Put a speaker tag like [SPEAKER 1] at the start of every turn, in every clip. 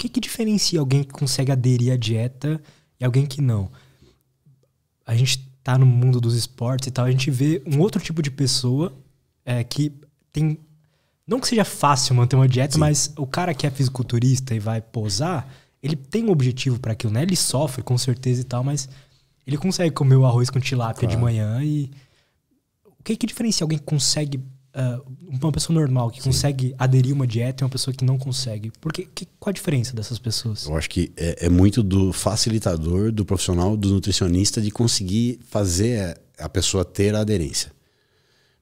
[SPEAKER 1] que, que diferencia alguém que consegue aderir à dieta e alguém que não? A gente tá no mundo dos esportes e tal, a gente vê um outro tipo de pessoa é, que tem. Não que seja fácil manter uma dieta, Sim. mas o cara que é fisiculturista e vai posar, ele tem um objetivo para aquilo, né? Ele sofre com certeza e tal, mas ele consegue comer o arroz com tilápia claro. de manhã e. O que, que diferencia alguém que consegue uh, uma pessoa normal que Sim. consegue aderir uma dieta e é uma pessoa que não consegue? Porque que, qual a diferença dessas pessoas? Eu acho
[SPEAKER 2] que é, é muito do facilitador, do profissional, do nutricionista de conseguir fazer a pessoa ter a aderência.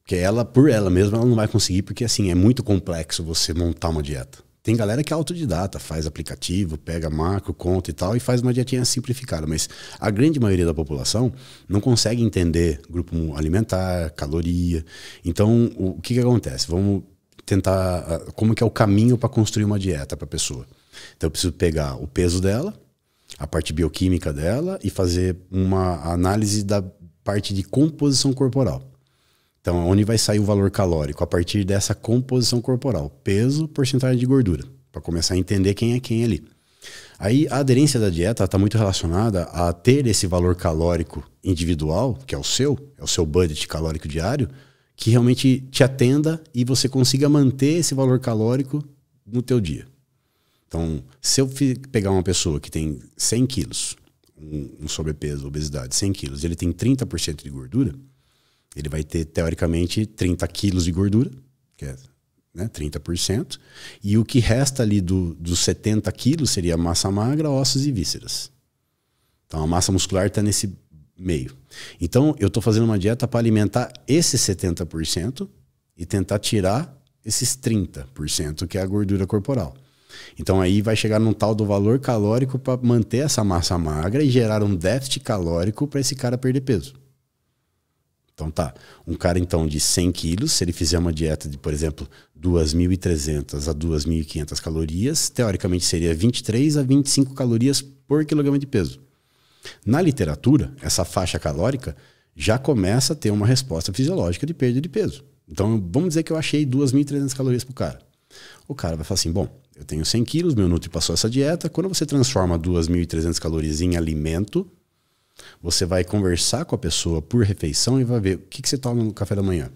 [SPEAKER 2] Porque ela, por ela mesma, ela não vai conseguir, porque assim, é muito complexo você montar uma dieta. Tem galera que é autodidata, faz aplicativo, pega macro, conta e tal, e faz uma dietinha simplificada. Mas a grande maioria da população não consegue entender grupo alimentar, caloria. Então, o que, que acontece? Vamos tentar. Como que é o caminho para construir uma dieta para a pessoa? Então, eu preciso pegar o peso dela, a parte bioquímica dela e fazer uma análise da parte de composição corporal. Então, onde vai sair o valor calórico? A partir dessa composição corporal, peso, porcentagem de gordura, para começar a entender quem é quem ali. Aí, a aderência da dieta está muito relacionada a ter esse valor calórico individual, que é o seu, é o seu budget calórico diário, que realmente te atenda e você consiga manter esse valor calórico no teu dia. Então, se eu pegar uma pessoa que tem 100 quilos, um, sobrepeso, obesidade, 100 quilos, ele tem 30% de gordura, ele vai ter, teoricamente, 30 quilos de gordura, que é né, 30%, e o que resta ali do, dos 70 quilos seria massa magra, ossos e vísceras. Então a massa muscular está nesse meio. Então eu estou fazendo uma dieta para alimentar esses 70% e tentar tirar esses 30%, que é a gordura corporal. Então aí vai chegar num tal do valor calórico para manter essa massa magra e gerar um déficit calórico para esse cara perder peso. Então tá, um cara então de 100 quilos, se ele fizer uma dieta de, por exemplo, 2.300 a 2.500 calorias, teoricamente seria 23 a 25 calorias por quilograma de peso. Na literatura, essa faixa calórica já começa a ter uma resposta fisiológica de perda de peso. Então vamos dizer que eu achei 2.300 calorias pro cara. O cara vai falar assim, bom, eu tenho 100 quilos, meu Nutri passou essa dieta. Quando você transforma 2.300 calorias em alimento, você vai conversar com a pessoa por refeição e vai ver o que, que você toma no café da manhã,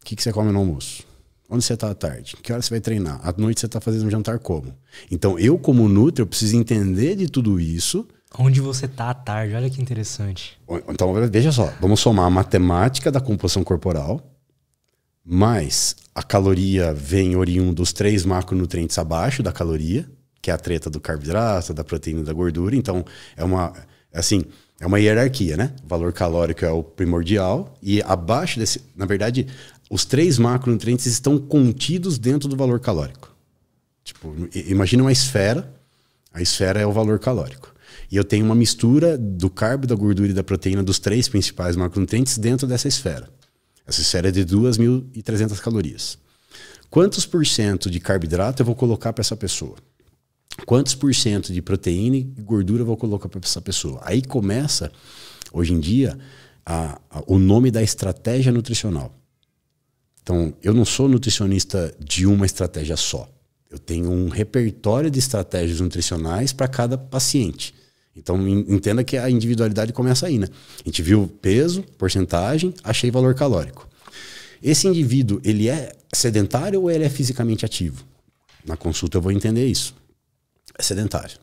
[SPEAKER 2] o que, que você come no almoço, onde você está à tarde, que hora você vai treinar, à noite você está fazendo um jantar como. Então, eu, como Nutri, eu preciso entender de tudo isso.
[SPEAKER 1] Onde você está à tarde, olha que interessante.
[SPEAKER 2] Então, veja só, vamos somar a matemática da composição corporal, mais a caloria vem oriundo dos três macronutrientes abaixo da caloria, que é a treta do carboidrato, da proteína e da gordura. Então, é uma Assim, é uma hierarquia, né? O valor calórico é o primordial e abaixo desse, na verdade, os três macronutrientes estão contidos dentro do valor calórico. Tipo, imagina uma esfera, a esfera é o valor calórico. E eu tenho uma mistura do carbo, da gordura e da proteína dos três principais macronutrientes dentro dessa esfera. Essa esfera é de 2.300 calorias. Quantos por cento de carboidrato eu vou colocar para essa pessoa? quantos por cento de proteína e gordura vou colocar para essa pessoa. Aí começa, hoje em dia, a, a, o nome da estratégia nutricional. Então, eu não sou nutricionista de uma estratégia só. Eu tenho um repertório de estratégias nutricionais para cada paciente. Então, entenda que a individualidade começa aí, né? A gente viu peso, porcentagem, achei valor calórico. Esse indivíduo, ele é sedentário ou ele é fisicamente ativo? Na consulta eu vou entender isso é sedentário.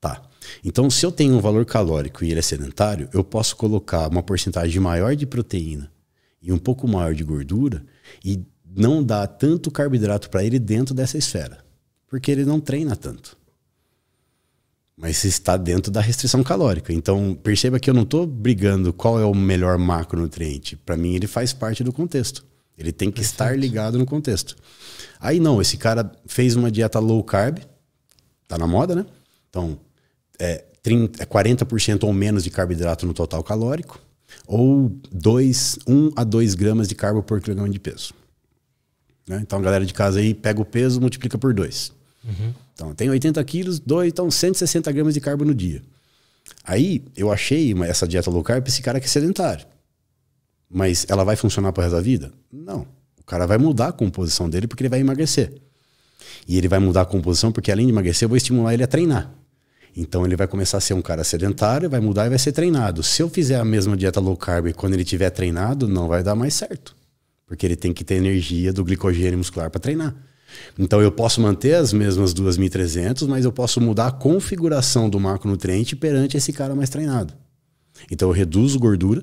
[SPEAKER 2] Tá. Então, se eu tenho um valor calórico e ele é sedentário, eu posso colocar uma porcentagem maior de proteína e um pouco maior de gordura e não dar tanto carboidrato para ele dentro dessa esfera, porque ele não treina tanto. Mas está dentro da restrição calórica. Então, perceba que eu não estou brigando qual é o melhor macronutriente. Para mim, ele faz parte do contexto. Ele tem que Perfeito. estar ligado no contexto. Aí, não, esse cara fez uma dieta low carb tá na moda, né? Então, é, 30, é 40% ou menos de carboidrato no total calórico, ou 2, 1 a 2 gramas de carbo por quilograma de peso. Né? Então, a galera de casa aí pega o peso, multiplica por 2. Uhum. Então, tem 80 quilos, 2, então 160 gramas de carbo no dia. Aí, eu achei essa dieta low carb esse cara que é sedentário. Mas ela vai funcionar para resto da vida? Não. O cara vai mudar a composição dele porque ele vai emagrecer. E ele vai mudar a composição, porque além de emagrecer, eu vou estimular ele a treinar. Então ele vai começar a ser um cara sedentário, vai mudar e vai ser treinado. Se eu fizer a mesma dieta low carb quando ele tiver treinado, não vai dar mais certo. Porque ele tem que ter energia do glicogênio muscular para treinar. Então eu posso manter as mesmas 2.300, mas eu posso mudar a configuração do macronutriente perante esse cara mais treinado. Então eu reduzo gordura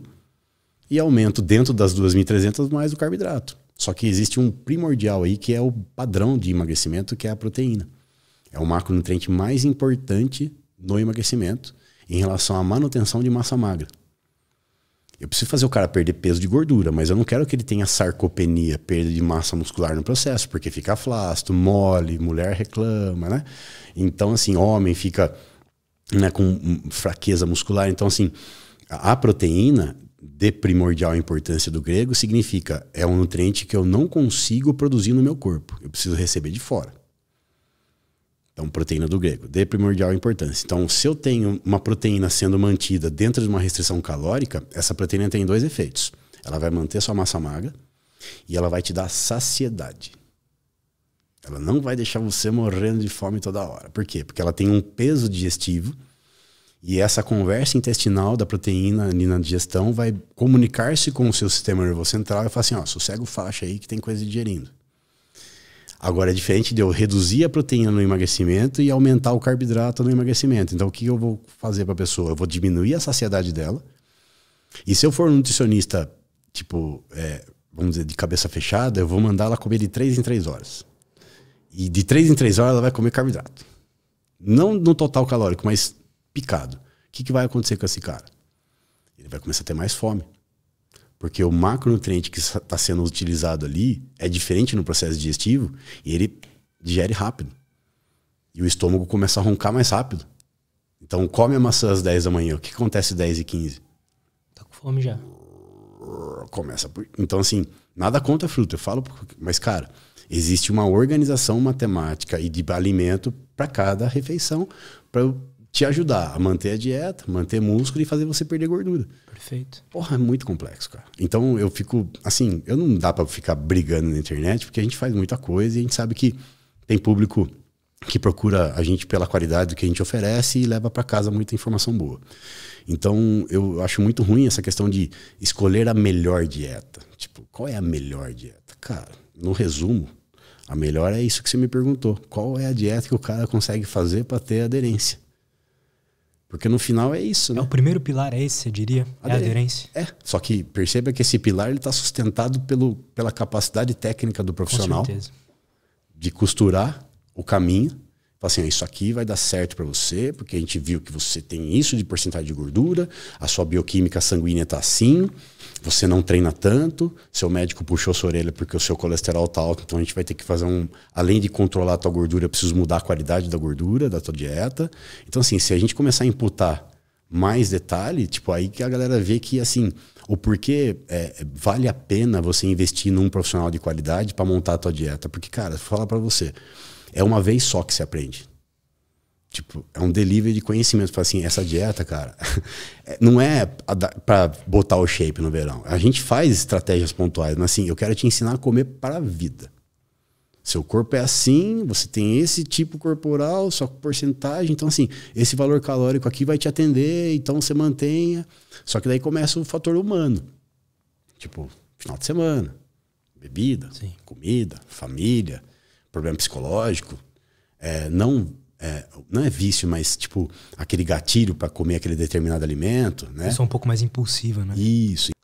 [SPEAKER 2] e aumento dentro das 2.300 mais o carboidrato. Só que existe um primordial aí que é o padrão de emagrecimento, que é a proteína. É o macronutriente mais importante no emagrecimento em relação à manutenção de massa magra. Eu preciso fazer o cara perder peso de gordura, mas eu não quero que ele tenha sarcopenia, perda de massa muscular no processo, porque fica flasto, mole, mulher reclama, né? Então, assim, homem fica né, com fraqueza muscular. Então, assim, a proteína de primordial importância do grego significa é um nutriente que eu não consigo produzir no meu corpo. Eu preciso receber de fora. Então, proteína do grego, de primordial importância. Então, se eu tenho uma proteína sendo mantida dentro de uma restrição calórica, essa proteína tem dois efeitos. Ela vai manter sua massa magra e ela vai te dar saciedade. Ela não vai deixar você morrendo de fome toda hora. Por quê? Porque ela tem um peso digestivo e essa conversa intestinal da proteína ali na digestão vai comunicar-se com o seu sistema nervoso central e falar assim: ó, sossega o faixa aí que tem coisa digerindo. Agora é diferente de eu reduzir a proteína no emagrecimento e aumentar o carboidrato no emagrecimento. Então o que eu vou fazer para a pessoa? Eu vou diminuir a saciedade dela. E se eu for um nutricionista, tipo, é, vamos dizer, de cabeça fechada, eu vou mandar ela comer de 3 em 3 horas. E de 3 em 3 horas ela vai comer carboidrato. Não no total calórico, mas picado. O que, que vai acontecer com esse cara? Ele vai começar a ter mais fome. Porque o macronutriente que está sendo utilizado ali é diferente no processo digestivo e ele digere rápido. E o estômago começa a roncar mais rápido. Então come a maçã às 10 da manhã. O que acontece às 10 e 15?
[SPEAKER 1] Tá com fome já.
[SPEAKER 2] Começa por... Então assim, nada contra a fruta. Eu falo, mas cara, existe uma organização matemática e de alimento para cada refeição para te ajudar a manter a dieta, manter músculo e fazer você perder gordura. Perfeito. Porra, é muito complexo, cara. Então eu fico, assim, eu não dá para ficar brigando na internet, porque a gente faz muita coisa e a gente sabe que tem público que procura a gente pela qualidade do que a gente oferece e leva para casa muita informação boa. Então, eu acho muito ruim essa questão de escolher a melhor dieta. Tipo, qual é a melhor dieta? Cara, no resumo, a melhor é isso que você me perguntou. Qual é a dieta que o cara consegue fazer para ter aderência? Porque no final é isso, é né? É o
[SPEAKER 1] primeiro pilar, é esse, você diria? É a aderência. É.
[SPEAKER 2] Só que perceba que esse pilar está sustentado pelo, pela capacidade técnica do profissional de costurar o caminho Fala assim, isso aqui vai dar certo para você, porque a gente viu que você tem isso de porcentagem de gordura, a sua bioquímica sanguínea tá assim, você não treina tanto, seu médico puxou sua orelha porque o seu colesterol tá alto, então a gente vai ter que fazer um, além de controlar a tua gordura, eu preciso mudar a qualidade da gordura da tua dieta. Então assim, se a gente começar a imputar mais detalhe, tipo, aí que a galera vê que, assim, o porquê é, vale a pena você investir num profissional de qualidade para montar a tua dieta. Porque, cara, vou falar para você, é uma vez só que se aprende. Tipo, é um delivery de conhecimento. Fala assim, essa dieta, cara, não é para botar o shape no verão. A gente faz estratégias pontuais, mas assim, eu quero te ensinar a comer para a vida. Seu corpo é assim, você tem esse tipo corporal, só com porcentagem. Então, assim, esse valor calórico aqui vai te atender, então você mantenha. Só que daí começa o fator humano. Tipo, final de semana, bebida, Sim. comida, família, problema psicológico. É, não, é, não é vício, mas tipo, aquele gatilho para comer aquele determinado alimento. Né? Pessoa é um
[SPEAKER 1] pouco mais impulsiva, né? Isso.